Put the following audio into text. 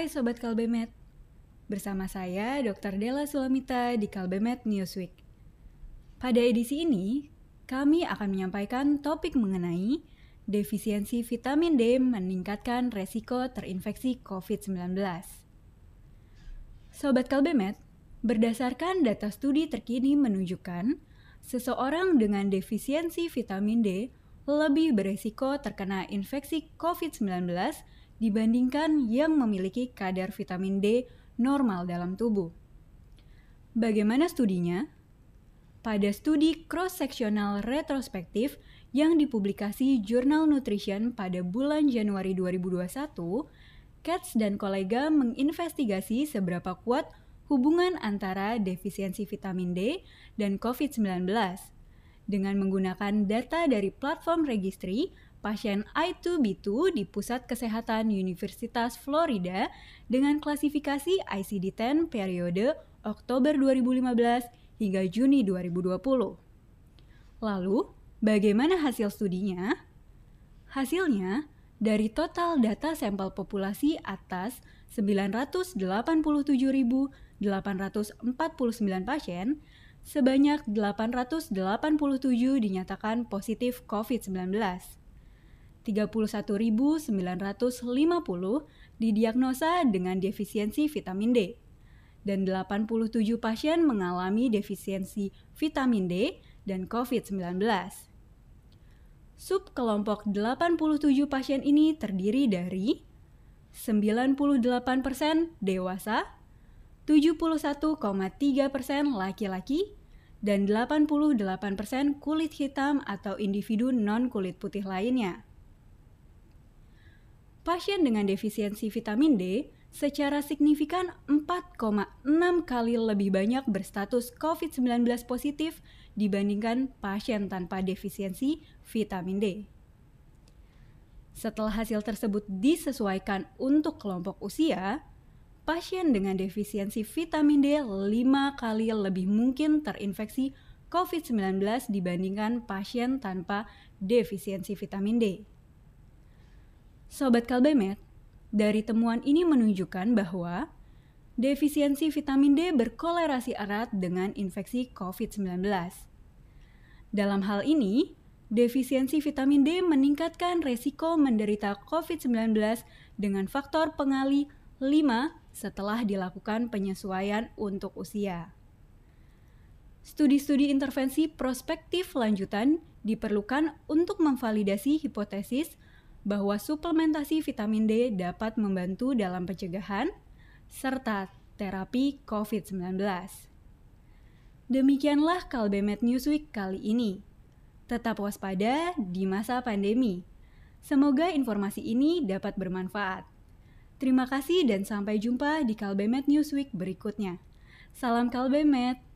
Hai Sobat Kalbemet, bersama saya Dr. Della Sulamita di Kalbemet Newsweek. Pada edisi ini, kami akan menyampaikan topik mengenai defisiensi vitamin D meningkatkan resiko terinfeksi COVID-19. Sobat Kalbemet, berdasarkan data studi terkini menunjukkan seseorang dengan defisiensi vitamin D lebih beresiko terkena infeksi COVID-19 dibandingkan yang memiliki kadar vitamin D normal dalam tubuh. Bagaimana studinya? Pada studi cross-sectional retrospektif yang dipublikasi Journal Nutrition pada bulan Januari 2021, Katz dan kolega menginvestigasi seberapa kuat hubungan antara defisiensi vitamin D dan COVID-19 dengan menggunakan data dari platform registry pasien I2B2 di Pusat Kesehatan Universitas Florida dengan klasifikasi ICD-10 periode Oktober 2015 hingga Juni 2020. Lalu, bagaimana hasil studinya? Hasilnya, dari total data sampel populasi atas 987.849 pasien, sebanyak 887 dinyatakan positif COVID-19. 31.950 didiagnosa dengan defisiensi vitamin D dan 87 pasien mengalami defisiensi vitamin D dan COVID-19. Subkelompok 87 pasien ini terdiri dari 98% dewasa 71,3% persen laki-laki, dan 88% persen kulit hitam atau individu non-kulit putih lainnya. Pasien dengan defisiensi vitamin D secara signifikan 4,6 kali lebih banyak berstatus COVID-19 positif dibandingkan pasien tanpa defisiensi vitamin D. Setelah hasil tersebut disesuaikan untuk kelompok usia, pasien dengan defisiensi vitamin D 5 kali lebih mungkin terinfeksi COVID-19 dibandingkan pasien tanpa defisiensi vitamin D. Sobat Kalbemet, dari temuan ini menunjukkan bahwa defisiensi vitamin D berkolerasi erat dengan infeksi COVID-19. Dalam hal ini, defisiensi vitamin D meningkatkan resiko menderita COVID-19 dengan faktor pengali 5 setelah dilakukan penyesuaian untuk usia. Studi-studi intervensi prospektif lanjutan diperlukan untuk memvalidasi hipotesis bahwa suplementasi vitamin D dapat membantu dalam pencegahan serta terapi COVID-19. Demikianlah Kalbemet Newsweek kali ini. Tetap waspada di masa pandemi. Semoga informasi ini dapat bermanfaat. Terima kasih dan sampai jumpa di Kalbemet Newsweek berikutnya. Salam Kalbemet!